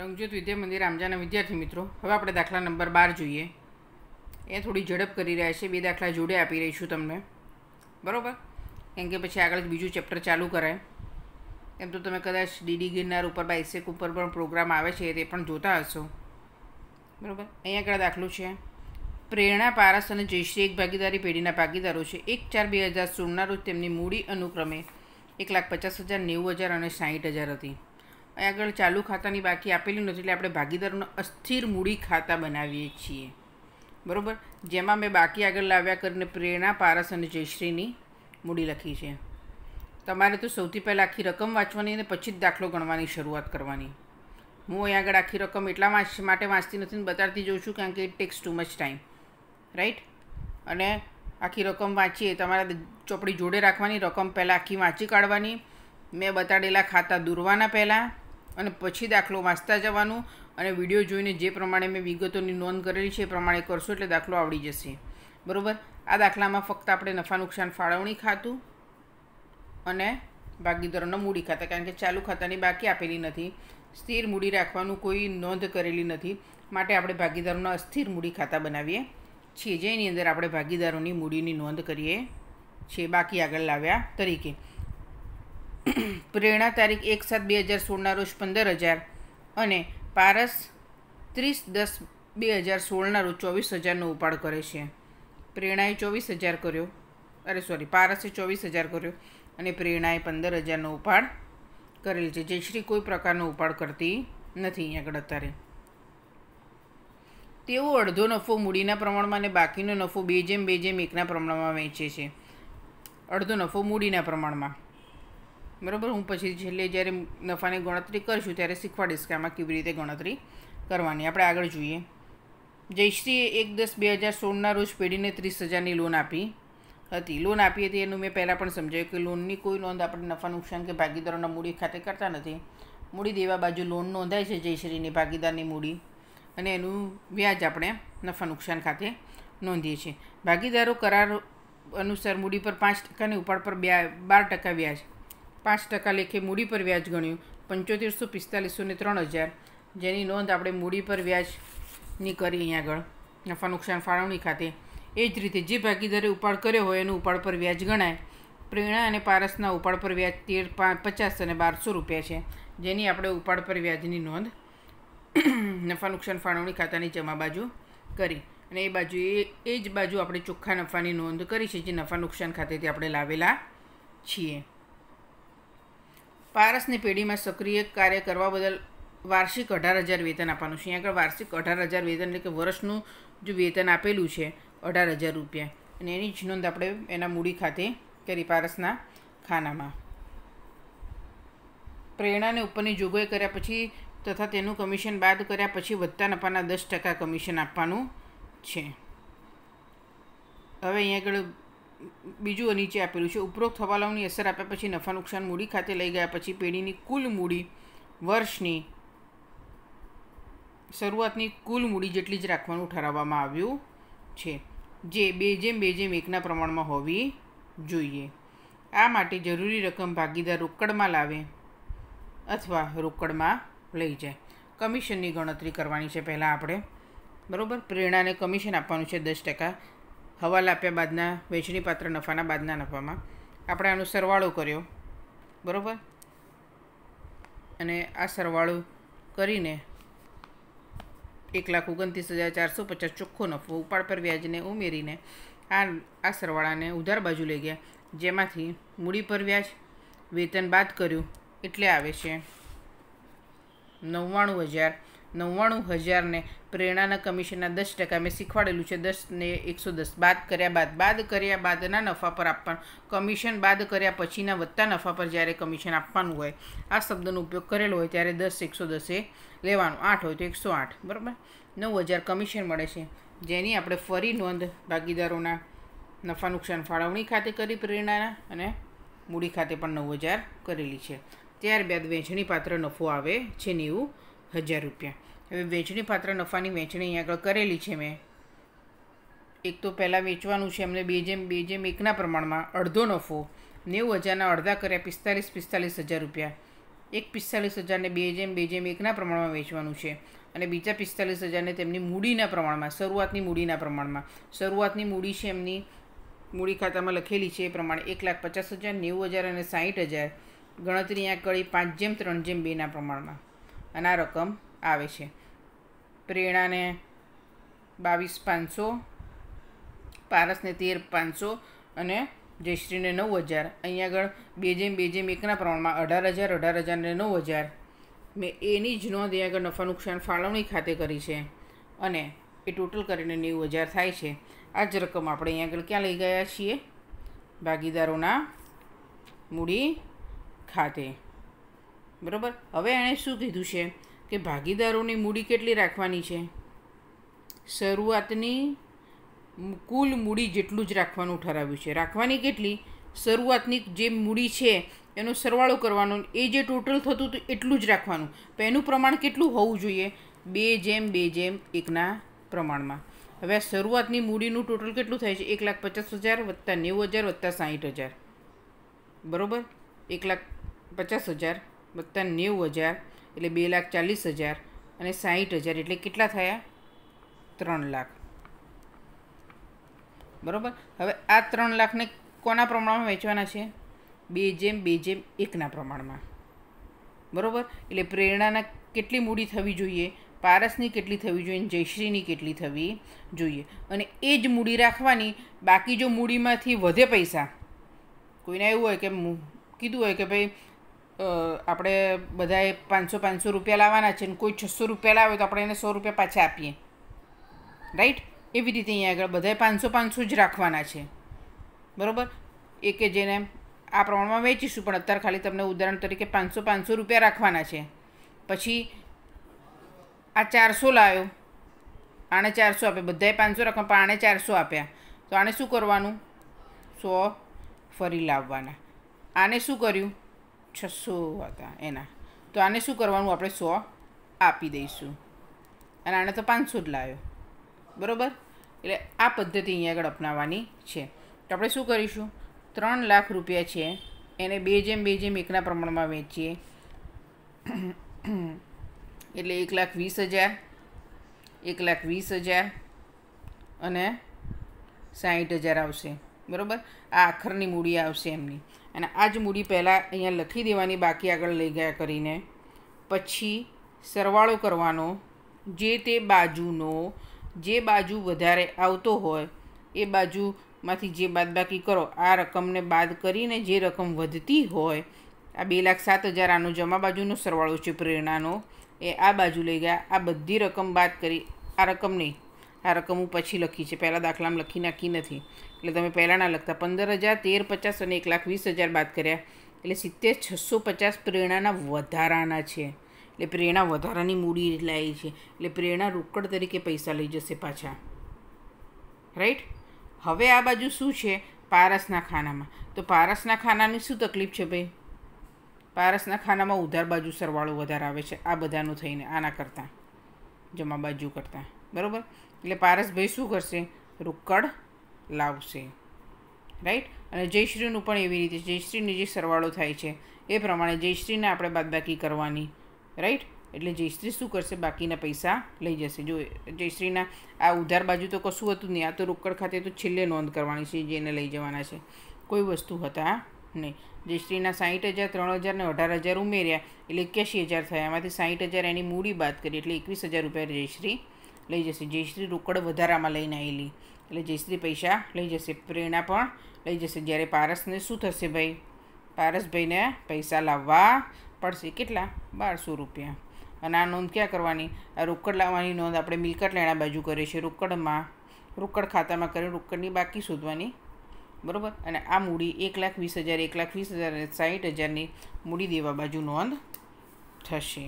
રંગજોત વિદ્યા મંદિર આમજાના વિદ્યાર્થી મિત્રો હવે આપણે દાખલા નંબર બાર જોઈએ એ થોડી ઝડપ કરી રહ્યા છે બે દાખલા જોડે આપી રહી છું તમને બરાબર કેમ કે પછી આગળ બીજું ચેપ્ટર ચાલુ કરાય એમ તો તમે કદાચ ડીડી ગિરનાર ઉપર બાઇસેક ઉપર પણ પ્રોગ્રામ આવે છે તે પણ જોતા હશો બરાબર અહીંયા આગળ દાખલું છે પ્રેરણા પારસ અને જયશ્રી એક ભાગીદારી પેઢીના ભાગીદારો છે એક ચાર બે હજાર સોળના રોજ તેમની મૂડી અનુક્રમે એક લાખ પચાસ હજાર નેવું હજાર અને સાહીઠ હજાર હતી આગળ ચાલુ ખાતાની બાકી આપેલી નથી એટલે આપણે ભાગીદારોનું અસ્થિર મૂડી ખાતા બનાવીએ છીએ બરાબર જેમાં મેં બાકી આગળ લાવ્યા કરીને પ્રેરણા પારસ અને જયશ્રીની મૂડી લખી છે તમારે તો સૌથી પહેલાં આખી રકમ વાંચવાની અને પછી જ દાખલો ગણવાની શરૂઆત કરવાની હું અહીં આગળ આખી રકમ એટલા માટે વાંચતી નથી ને બતાડતી જોઉં છું કારણ કે it takes too much time right અને આખી રકમ વાંચીએ તમારા ચોપડી જોડે રાખવાની રકમ પહેલાં આખી વાંચી કાઢવાની મેં બતાડેલા ખાતા દૂરવાના પહેલાં અને પછી દાખલો વાંચતા જવાનું અને વિડીયો જોઈને જે પ્રમાણે મેં વિગતોની નોંધ કરેલી છે એ પ્રમાણે કરશો એટલે દાખલો આવડી જશે બરાબર આ દાખલામાં ફક્ત આપણે નફા નુકસાન ફાળવણી ખાતું અને ભાગીદારોના મૂડી ખાતા કારણ કે ચાલુ ખાતાની બાકી આપેલી નથી સ્થિર મૂડી રાખવાનું કોઈ નોંધ કરેલી નથી માટે આપણે ભાગીદારોના અસ્થિર મૂડી ખાતા બનાવીએ છીએ જેની અંદર આપણે ભાગીદારોની મૂડીની નોંધ કરીએ છીએ બાકી આગળ લાવ્યા તરીકે પ્રેરણા તારીખ એક સાત બે હજાર સોળના રોજ પંદર હજાર અને પારસ ત્રીસ દસ બે હજાર સોળના રોજ ચોવીસ હજારનો ઉપાડ કરે છે પ્રેરણાએ ચોવીસ હજાર કર્યો અરે સોરી પારસે ચોવીસ હજાર કર્યો અને પ્રેરણાએ પંદર હજારનો ઉપાડ કરેલ છે જયશ્રી કોઈ પ્રકારનો ઉપાડ કરતી નથી અહીં આગળ અત્યારે તેઓ અડધો નફો મૂડીના પ્રમાણમાં અને બાકીનો નફો બે જેમ બે જેમ એકના પ્રમાણમાં વહેંચે છે અડધો નફો મૂડીના પ્રમાણમાં બરાબર હું પછી છેલ્લે જ્યારે નફાની ગણતરી કરીશું ત્યારે શીખવાડીશ કે આમાં કેવી રીતે ગણતરી કરવાની આપણે આગળ જોઈએ જયશ્રીએ એક દસ બે હજાર સોળના રોજ પેઢીને ત્રીસ હજારની લોન આપી હતી લોન આપી હતી એનું મેં પહેલાં પણ સમજાયું કે લોનની કોઈ નોંધ આપણે નફા નુકસાન કે ભાગીદારોના મૂડી ખાતે કરતા નથી મૂડી દેવા બાજુ લોન નોંધાય છે જયશ્રીની ભાગીદારની મૂડી અને એનું વ્યાજ આપણે નફા નુકસાન ખાતે નોંધીએ છીએ ભાગીદારો કરાર અનુસાર મૂડી પર પાંચ ટકાની ઉપાડ પર બે બાર ટકા વ્યાજ પાંચ ટકા લેખે મૂડી પર વ્યાજ ગણ્યું પંચોતેરસો પિસ્તાલીસો ને ત્રણ હજાર જેની નોંધ આપણે મૂડી પર વ્યાજની કરી અહીં આગળ નફા નુકસાન ફાળવણી ખાતે એ જ રીતે જે ભાગીદારે ઉપાડ કર્યો હોય એનું ઉપાડ પર વ્યાજ ગણાય પ્રેરણા અને પારસના ઉપાડ પર વ્યાજ તેર પચાસ અને બારસો રૂપિયા છે જેની આપણે ઉપાડ પર વ્યાજની નોંધ નફા નુકસાન ફાળવણી ખાતાની જમા બાજુ કરી અને એ બાજુ એ એ જ બાજુ આપણે ચોખ્ખા નફાની નોંધ કરી છે જે નફા નુકસાન ખાતેથી આપણે લાવેલા છીએ પારસની પેઢીમાં સક્રિય કાર્ય કરવા બદલ વાર્ષિક અઢાર હજાર વેતન આપવાનું છે અહીંયા આગળ વાર્ષિક અઢાર હજાર વેતન એટલે કે વર્ષનું જે વેતન આપેલું છે અઢાર હજાર રૂપિયા અને એની જ નોંધ આપણે એના મૂડી ખાતે કરી પારસના ખાનામાં પ્રેરણાને ઉપરની જોગવાઈ કર્યા પછી તથા તેનું કમિશન બાદ કર્યા પછી વધતા નફાના દસ ટકા કમિશન આપવાનું છે હવે અહીંયા આગળ બીજું નીચે આપેલું છે ઉપરોક્ત હવાલાઓની અસર આપ્યા પછી નફા નુકસાન મૂડી ખાતે લઈ ગયા પછી પેઢીની કુલ મૂડી વર્ષની શરૂઆતની કુલ મૂડી જેટલી જ રાખવાનું ઠરાવવામાં આવ્યું છે જે બે જેમ બે જેમ એકના પ્રમાણમાં હોવી જોઈએ આ માટે જરૂરી રકમ ભાગીદાર રોકડમાં લાવે અથવા રોકડમાં લઈ જાય કમિશનની ગણતરી કરવાની છે પહેલાં આપણે બરાબર પ્રેરણાને કમિશન આપવાનું છે દસ ટકા હવાલ આપ્યા બાદના વહેંચણીપાત્ર નફાના બાદના નફામાં આપણે આનો સરવાળો કર્યો બરાબર અને આ સરવાળો કરીને એક લાખ ઓગણત્રીસ હજાર ચારસો પચાસ ચોખ્ખો નફો ઉપાડ પર વ્યાજને ઉમેરીને આ આ સરવાળાને ઉધાર બાજુ લઈ ગયા જેમાંથી મૂડી પર વ્યાજ વેતન બાદ કર્યું એટલે આવે છે નવ્વાણું હજાર નવ્વાણું હજારને પ્રેરણાના કમિશનના દસ ટકા મેં શીખવાડેલું છે દસને એકસો દસ બાદ કર્યા બાદ બાદ કર્યા બાદના નફા પર આપવાનું કમિશન બાદ કર્યા પછીના વધતા નફા પર જ્યારે કમિશન આપવાનું હોય આ શબ્દનો ઉપયોગ કરેલો હોય ત્યારે દસ એકસો દસે લેવાનું આઠ હોય તો એકસો આઠ બરાબર નવ હજાર કમિશન મળે છે જેની આપણે ફરી નોંધ ભાગીદારોના નફા નુકસાન ફાળવણી ખાતે કરી પ્રેરણાના અને મૂડી ખાતે પણ નવ હજાર કરેલી છે ત્યારબાદ વેચણીપાત્ર નફો આવે છે નેવું હજાર રૂપિયા હવે વેચણી પાત્ર નફાની વેચણી અહીં આગળ કરેલી છે મેં એક તો પહેલાં વેચવાનું છે એમને બે જેમ બે જેમ એકના પ્રમાણમાં અડધો નફો નેવું હજારના અડધા કર્યા પિસ્તાલીસ પિસ્તાલીસ હજાર રૂપિયા એક પિસ્તાલીસ હજારને બે જેમ બે જેમ એકના પ્રમાણમાં વેચવાનું છે અને બીજા પિસ્તાલીસ હજારને તેમની મૂડીના પ્રમાણમાં શરૂઆતની મૂડીના પ્રમાણમાં શરૂઆતની મૂડી છે એમની મૂડી ખાતામાં લખેલી છે એ પ્રમાણે એક લાખ પચાસ હજાર નેવું હજાર અને સાહીઠ હજાર ગણતરી આ કરી પાંચ જેમ ત્રણ જેમ બેના પ્રમાણમાં અને આ રકમ આવે છે પ્રેરણાને બાવીસ પાંચસો પારસને તેર પાંચસો અને જયશ્રીને નવ હજાર અહીંયા આગળ બે જેમ બે જેમ એકના પ્રમાણમાં અઢાર હજાર અઢાર હજારને નવ હજાર મેં એની જ નોંધ અહીંયા આગળ નફા નુકસાન ફાળવણી ખાતે કરી છે અને એ ટોટલ કરીને નેવું હજાર થાય છે આ જ રકમ આપણે અહીંયા આગળ ક્યાં લઈ ગયા છીએ ભાગીદારોના મૂડી ખાતે બરાબર હવે એણે શું કીધું છે કે ભાગીદારોની મૂડી કેટલી રાખવાની છે શરૂઆતની કુલ મૂડી જેટલું જ રાખવાનું ઠરાવ્યું છે રાખવાની કેટલી શરૂઆતની જે મૂડી છે એનો સરવાળો કરવાનો એ જે ટોટલ થતું હતું એટલું જ રાખવાનું પણ એનું પ્રમાણ કેટલું હોવું જોઈએ બે જેમ બે જેમ એકના પ્રમાણમાં હવે આ શરૂઆતની મૂડીનું ટોટલ કેટલું થાય છે એક લાખ પચાસ હજાર વત્તા નેવું હજાર વત્તા સાહીઠ હજાર બરાબર એક લાખ પચાસ હજાર વત્તા નેવું હજાર એટલે બે લાખ ચાલીસ હજાર અને સાહીઠ હજાર એટલે કેટલા થયા ત્રણ લાખ બરાબર હવે આ ત્રણ લાખને કોના પ્રમાણમાં વેચવાના છે બે જેમ બે જેમ એકના પ્રમાણમાં બરાબર એટલે પ્રેરણાના કેટલી મૂડી થવી જોઈએ પારસની કેટલી થવી જોઈએ અને જયશ્રીની કેટલી થવી જોઈએ અને એ જ મૂડી રાખવાની બાકી જો મૂડીમાંથી વધે પૈસા કોઈને એવું હોય કે કીધું હોય કે ભાઈ આપણે બધાએ પાંચસો પાંચસો રૂપિયા લાવવાના છે અને કોઈ છસો રૂપિયા લાવે તો આપણે એને સો રૂપિયા પાછા આપીએ રાઈટ એવી રીતે અહીંયા આગળ બધાએ પાંચસો પાંચસો જ રાખવાના છે બરાબર એ કે જેને આ પ્રમાણમાં વેચીશું પણ અત્યારે ખાલી તમને ઉદાહરણ તરીકે પાંચસો પાંચસો રૂપિયા રાખવાના છે પછી આ ચારસો લાવ્યો આણે ચારસો આપ્યા બધાએ પાંચસો રાખવા પણ આણે ચારસો આપ્યા તો આણે શું કરવાનું સો ફરી લાવવાના આને શું કર્યું છસો હતા એના તો આને શું કરવાનું આપણે સો આપી દઈશું અને આને તો પાંચસો જ લાવ્યો બરાબર એટલે આ પદ્ધતિ અહીંયા આગળ અપનાવવાની છે તો આપણે શું કરીશું ત્રણ લાખ રૂપિયા છે એને બે જેમ બે જેમ એકના પ્રમાણમાં વેચીએ એટલે એક લાખ વીસ હજાર એક લાખ વીસ હજાર અને સાહીઠ હજાર આવશે બરાબર આ આખરની મૂડી આવશે એમની અને આ જ મૂડી પહેલાં અહીંયા લખી દેવાની બાકી આગળ લઈ ગયા કરીને પછી સરવાળો કરવાનો જે તે બાજુનો જે બાજુ વધારે આવતો હોય એ બાજુમાંથી જે બાદબાકી કરો આ રકમને બાદ કરીને જે રકમ વધતી હોય આ બે લાખ સાત હજાર આનો જમા બાજુનો સરવાળો છે પ્રેરણાનો એ આ બાજુ લઈ ગયા આ બધી રકમ બાદ કરી આ રકમની આ રકમ હું પછી લખી છે પહેલાં દાખલામાં લખી નાખી નથી એટલે તમે પહેલાં લખતા પંદર હજાર તેર પચાસ અને એક લાખ વીસ હજાર બાદ કર્યા એટલે સિત્તેર છસો પચાસ પ્રેરણાના વધારાના છે એટલે પ્રેરણા વધારાની મૂડી લાવી છે એટલે પ્રેરણા રોકડ તરીકે પૈસા લઈ જશે પાછા રાઈટ હવે આ બાજુ શું છે પારસના ખાનામાં તો પારસના ખાનાની શું તકલીફ છે ભાઈ પારસના ખાનામાં ઉધાર બાજુ સરવાળો વધારે આવે છે આ બધાનું થઈને આના કરતાં જમા બાજુ કરતાં બરાબર એટલે પારસભાઈ શું કરશે રોકડ લાવશે રાઈટ અને જયશ્રીનું પણ એવી રીતે જયશ્રીની જે સરવાળો થાય છે એ પ્રમાણે જયશ્રીને આપણે બાદબાકી કરવાની રાઈટ એટલે જયશ્રી શું કરશે બાકીના પૈસા લઈ જશે જો જયશ્રીના આ ઉધાર બાજુ તો કશું હતું નહીં આ તો રોકડ ખાતે તો છેલ્લે નોંધ કરવાની છે જેને લઈ જવાના છે કોઈ વસ્તુ હતા નહીં જયશ્રીના સાહીઠ હજાર ત્રણ હજાર ને અઢાર હજાર ઉમેર્યા એટલે એક્યાસી હજાર થયા એમાંથી સાહીઠ હજાર એની મૂડી બાદ કરી એટલે એકવીસ હજાર રૂપિયા જયશ્રી લઈ જશે જયશ્રી રોકડ વધારામાં લઈને આવેલી એટલે જયશ્રી પૈસા લઈ જશે પ્રેરણા પણ લઈ જશે જ્યારે પારસને શું થશે ભાઈ પારસભાઈને પૈસા લાવવા પડશે કેટલા બારસો રૂપિયા અને આ નોંધ ક્યાં કરવાની આ રોકડ લાવવાની નોંધ આપણે મિલકત લેણા બાજુ કરીએ છીએ રોકડમાં રોકડ ખાતામાં કરી રોકડની બાકી શોધવાની બરાબર અને આ મૂડી એક લાખ વીસ હજાર એક લાખ વીસ હજાર અને સાહીઠ હજારની મૂડી દેવા બાજુ નોંધ થશે